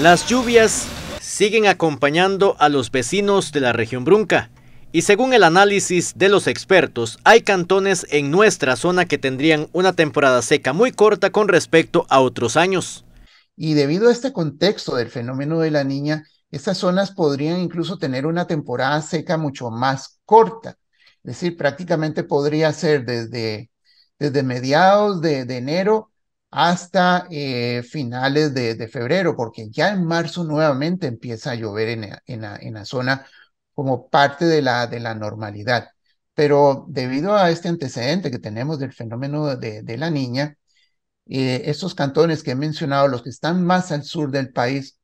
Las lluvias siguen acompañando a los vecinos de la región Brunca y según el análisis de los expertos, hay cantones en nuestra zona que tendrían una temporada seca muy corta con respecto a otros años. Y debido a este contexto del fenómeno de la niña, estas zonas podrían incluso tener una temporada seca mucho más corta. Es decir, prácticamente podría ser desde, desde mediados de, de enero hasta eh, finales de, febrero, porque ya en marzo nuevamente empieza a llover en, la, zona como parte de la, de la normalidad. Pero debido a este antecedente que tenemos del fenómeno de, la niña, eh, estos cantones que he mencionado, los que están más al sur del país,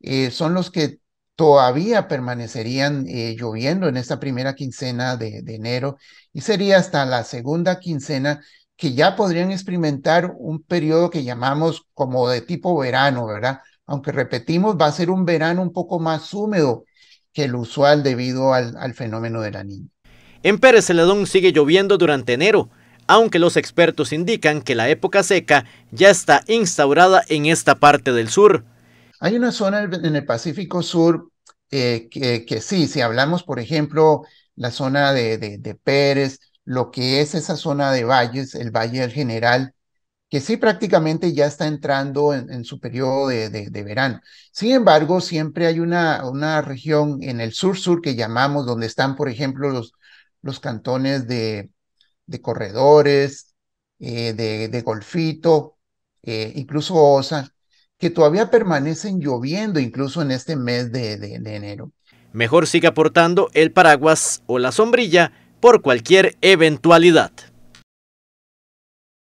eh, son los que todavía permanecerían eh, lloviendo en esta primera quincena de, de enero y sería hasta la segunda quincena que ya podrían experimentar un periodo que llamamos como de tipo verano, ¿verdad? Aunque repetimos, va a ser un verano un poco más húmedo que el usual debido al, fenómeno de la niña. En Pérez Celedón sigue lloviendo durante enero, aunque los expertos indican que la época seca ya está instaurada en esta parte del sur. Hay una zona en el Pacífico Sur eh, que, sí, si hablamos, por ejemplo, la zona de, de, de Pérez, lo que es esa zona de valles, el Valle del General, que sí prácticamente ya está entrando en, su periodo de, verano. Sin embargo, siempre hay una, una región en el sur-sur que llamamos, donde están, por ejemplo, los, los cantones de, corredores, eh, de, golfito, eh, incluso Osa, que todavía permanecen lloviendo incluso en este mes de, de enero. Mejor siga aportando el paraguas o la sombrilla por cualquier eventualidad.